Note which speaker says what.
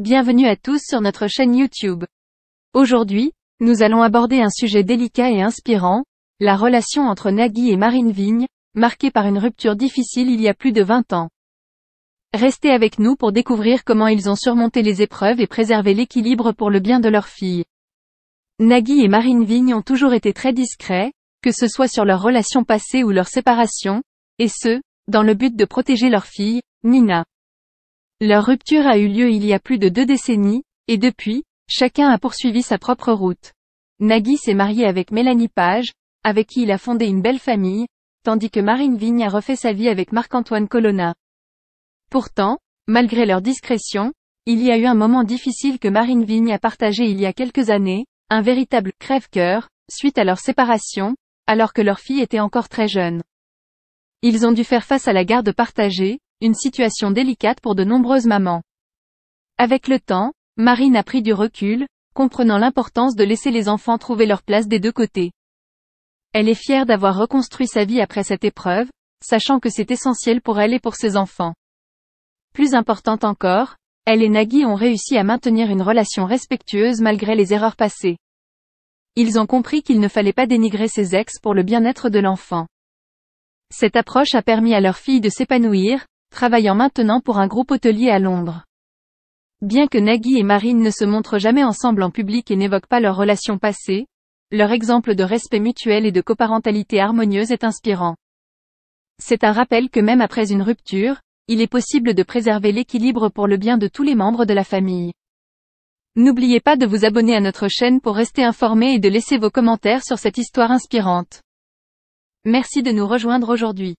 Speaker 1: Bienvenue à tous sur notre chaîne YouTube. Aujourd'hui, nous allons aborder un sujet délicat et inspirant, la relation entre Nagui et Marine Vigne, marquée par une rupture difficile il y a plus de 20 ans. Restez avec nous pour découvrir comment ils ont surmonté les épreuves et préservé l'équilibre pour le bien de leur fille. Nagui et Marine Vigne ont toujours été très discrets, que ce soit sur leur relation passée ou leur séparation, et ce, dans le but de protéger leur fille, Nina. Leur rupture a eu lieu il y a plus de deux décennies, et depuis, chacun a poursuivi sa propre route. Nagui s'est marié avec Mélanie Page, avec qui il a fondé une belle famille, tandis que Marine Vigne a refait sa vie avec Marc-Antoine Colonna. Pourtant, malgré leur discrétion, il y a eu un moment difficile que Marine Vigne a partagé il y a quelques années, un véritable crève-cœur, suite à leur séparation, alors que leur fille était encore très jeune. Ils ont dû faire face à la garde partagée, une situation délicate pour de nombreuses mamans. Avec le temps, Marine a pris du recul, comprenant l'importance de laisser les enfants trouver leur place des deux côtés. Elle est fière d'avoir reconstruit sa vie après cette épreuve, sachant que c'est essentiel pour elle et pour ses enfants. Plus importante encore, elle et Nagui ont réussi à maintenir une relation respectueuse malgré les erreurs passées. Ils ont compris qu'il ne fallait pas dénigrer ses ex pour le bien-être de l'enfant. Cette approche a permis à leur fille de s'épanouir, travaillant maintenant pour un groupe hôtelier à Londres. Bien que Nagui et Marine ne se montrent jamais ensemble en public et n'évoquent pas leurs relations passées, leur exemple de respect mutuel et de coparentalité harmonieuse est inspirant. C'est un rappel que même après une rupture, il est possible de préserver l'équilibre pour le bien de tous les membres de la famille. N'oubliez pas de vous abonner à notre chaîne pour rester informé et de laisser vos commentaires sur cette histoire inspirante. Merci de nous rejoindre aujourd'hui.